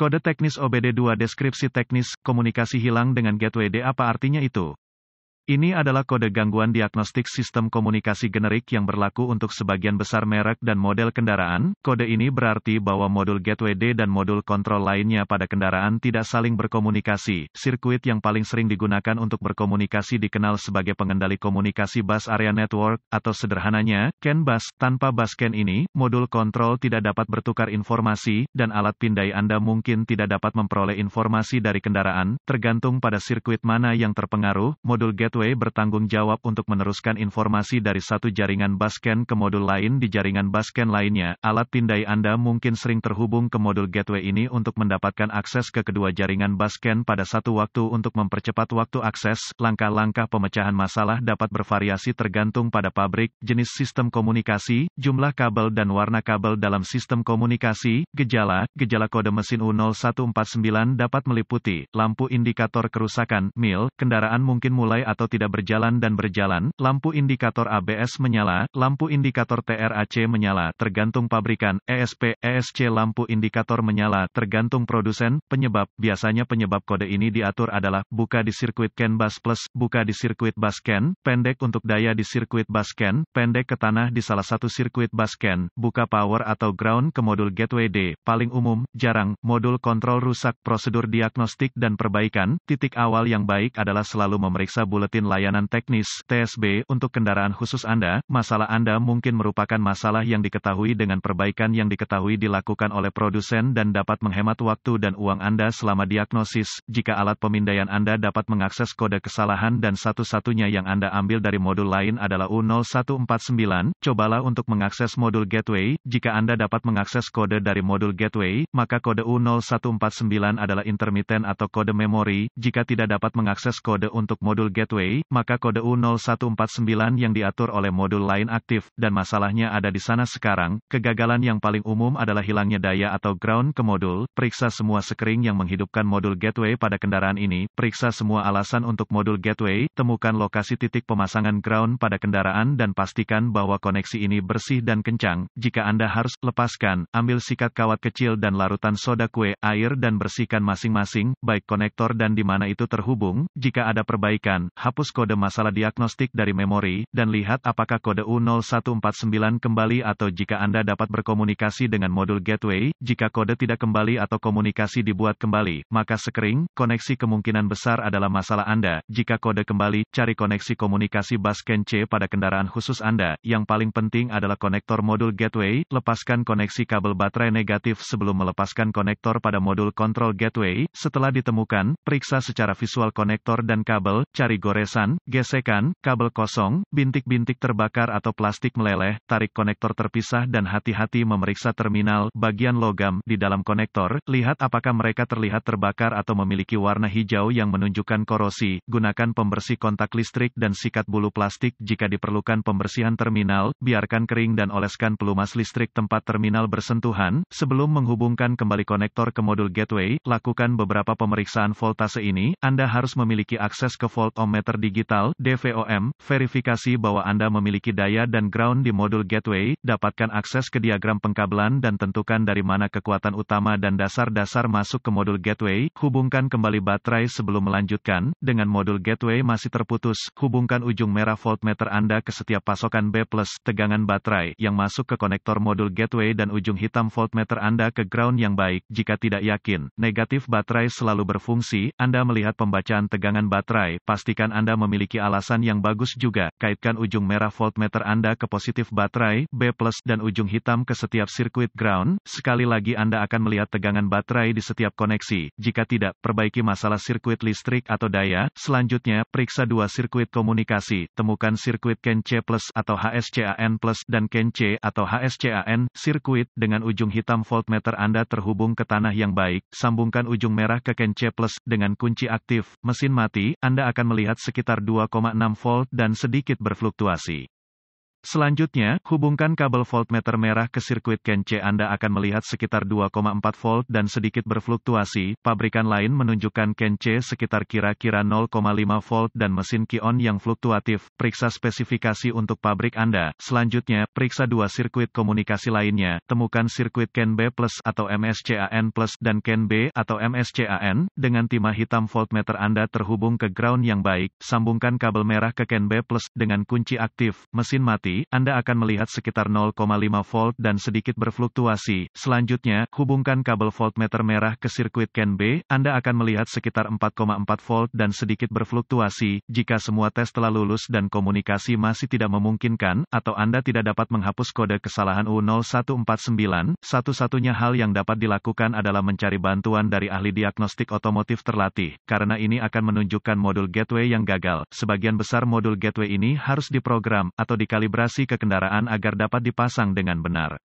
Kode teknis OBD2 Deskripsi teknis, komunikasi hilang dengan gateway D apa artinya itu? Ini adalah kode gangguan diagnostik sistem komunikasi generik yang berlaku untuk sebagian besar merek dan model kendaraan. Kode ini berarti bahwa modul gateway D dan modul kontrol lainnya pada kendaraan tidak saling berkomunikasi. Sirkuit yang paling sering digunakan untuk berkomunikasi dikenal sebagai pengendali komunikasi bus area network, atau sederhananya, CAN bus. Tanpa bus CAN ini, modul kontrol tidak dapat bertukar informasi, dan alat pindai Anda mungkin tidak dapat memperoleh informasi dari kendaraan, tergantung pada sirkuit mana yang terpengaruh, modul gateway Gateway bertanggung jawab untuk meneruskan informasi dari satu jaringan basken ke modul lain di jaringan basken lainnya. Alat pindai Anda mungkin sering terhubung ke modul gateway ini untuk mendapatkan akses ke kedua jaringan basken pada satu waktu untuk mempercepat waktu akses. Langkah-langkah pemecahan masalah dapat bervariasi tergantung pada pabrik, jenis sistem komunikasi, jumlah kabel dan warna kabel dalam sistem komunikasi. Gejala, gejala kode mesin U0149 dapat meliputi lampu indikator kerusakan, mil, kendaraan mungkin mulai atau atau tidak berjalan dan berjalan, lampu indikator ABS menyala, lampu indikator TRAC menyala tergantung pabrikan, ESP, ESC lampu indikator menyala tergantung produsen, penyebab, biasanya penyebab kode ini diatur adalah, buka di sirkuit CAN bus plus, buka di sirkuit bus CAN, pendek untuk daya di sirkuit bus CAN, pendek ke tanah di salah satu sirkuit bus CAN, buka power atau ground ke modul gateway D, paling umum, jarang, modul kontrol rusak, prosedur diagnostik dan perbaikan, titik awal yang baik adalah selalu memeriksa buletin layanan teknis TSB untuk kendaraan khusus Anda, masalah Anda mungkin merupakan masalah yang diketahui dengan perbaikan yang diketahui dilakukan oleh produsen dan dapat menghemat waktu dan uang Anda selama diagnosis. Jika alat pemindaian Anda dapat mengakses kode kesalahan dan satu-satunya yang Anda ambil dari modul lain adalah U0149, cobalah untuk mengakses modul gateway. Jika Anda dapat mengakses kode dari modul gateway, maka kode U0149 adalah intermittent atau kode memori. Jika tidak dapat mengakses kode untuk modul gateway, maka kode U0149 yang diatur oleh modul lain aktif, dan masalahnya ada di sana sekarang. Kegagalan yang paling umum adalah hilangnya daya atau ground ke modul, periksa semua sekering yang menghidupkan modul gateway pada kendaraan ini, periksa semua alasan untuk modul gateway, temukan lokasi titik pemasangan ground pada kendaraan dan pastikan bahwa koneksi ini bersih dan kencang. Jika Anda harus, lepaskan, ambil sikat kawat kecil dan larutan soda kue, air dan bersihkan masing-masing, baik konektor dan di mana itu terhubung, jika ada perbaikan, hapus menghapus kode masalah diagnostik dari memori, dan lihat apakah kode U0149 kembali atau jika Anda dapat berkomunikasi dengan modul gateway, jika kode tidak kembali atau komunikasi dibuat kembali, maka sekering, koneksi kemungkinan besar adalah masalah Anda. Jika kode kembali, cari koneksi komunikasi bus CAN C pada kendaraan khusus Anda. Yang paling penting adalah konektor modul gateway, lepaskan koneksi kabel baterai negatif sebelum melepaskan konektor pada modul kontrol gateway, setelah ditemukan, periksa secara visual konektor dan kabel, cari goreng goresan, gesekan, kabel kosong, bintik-bintik terbakar atau plastik meleleh, tarik konektor terpisah dan hati-hati memeriksa terminal bagian logam di dalam konektor, lihat apakah mereka terlihat terbakar atau memiliki warna hijau yang menunjukkan korosi, gunakan pembersih kontak listrik dan sikat bulu plastik jika diperlukan pembersihan terminal, biarkan kering dan oleskan pelumas listrik tempat terminal bersentuhan, sebelum menghubungkan kembali konektor ke modul gateway, lakukan beberapa pemeriksaan voltase ini, Anda harus memiliki akses ke volt ohmmeter Meter Digital (DVOM), verifikasi bahwa Anda memiliki daya dan ground di modul gateway, dapatkan akses ke diagram pengkabelan dan tentukan dari mana kekuatan utama dan dasar-dasar masuk ke modul gateway, hubungkan kembali baterai sebelum melanjutkan, dengan modul gateway masih terputus, hubungkan ujung merah voltmeter Anda ke setiap pasokan B+, tegangan baterai, yang masuk ke konektor modul gateway dan ujung hitam voltmeter Anda ke ground yang baik, jika tidak yakin, negatif baterai selalu berfungsi, Anda melihat pembacaan tegangan baterai, pastikan anda memiliki alasan yang bagus juga, kaitkan ujung merah voltmeter Anda ke positif baterai, B+, dan ujung hitam ke setiap sirkuit ground, sekali lagi Anda akan melihat tegangan baterai di setiap koneksi, jika tidak, perbaiki masalah sirkuit listrik atau daya, selanjutnya, periksa dua sirkuit komunikasi, temukan sirkuit Ken C+, atau HSCAN+, dan Ken C, atau HSCAN, sirkuit, dengan ujung hitam voltmeter Anda terhubung ke tanah yang baik, sambungkan ujung merah ke Ken C+, dengan kunci aktif, mesin mati, Anda akan melihat sekitar 2,6 volt dan sedikit berfluktuasi. Selanjutnya, hubungkan kabel voltmeter merah ke sirkuit C. Anda akan melihat sekitar 2,4 volt dan sedikit berfluktuasi, pabrikan lain menunjukkan C sekitar kira-kira 0,5 volt dan mesin Kion yang fluktuatif, periksa spesifikasi untuk pabrik Anda. Selanjutnya, periksa dua sirkuit komunikasi lainnya, temukan sirkuit Ken B plus atau MSCAN plus dan Ken B atau MSCAN, dengan timah hitam voltmeter Anda terhubung ke ground yang baik, sambungkan kabel merah ke Ken B plus, dengan kunci aktif, mesin mati, anda akan melihat sekitar 0,5 volt dan sedikit berfluktuasi. Selanjutnya, hubungkan kabel voltmeter merah ke sirkuit CAN B, Anda akan melihat sekitar 4,4 volt dan sedikit berfluktuasi. Jika semua tes telah lulus dan komunikasi masih tidak memungkinkan, atau Anda tidak dapat menghapus kode kesalahan U0149, satu-satunya hal yang dapat dilakukan adalah mencari bantuan dari ahli diagnostik otomotif terlatih, karena ini akan menunjukkan modul gateway yang gagal. Sebagian besar modul gateway ini harus diprogram, atau dikalibrasi terkonektasi ke kendaraan agar dapat dipasang dengan benar.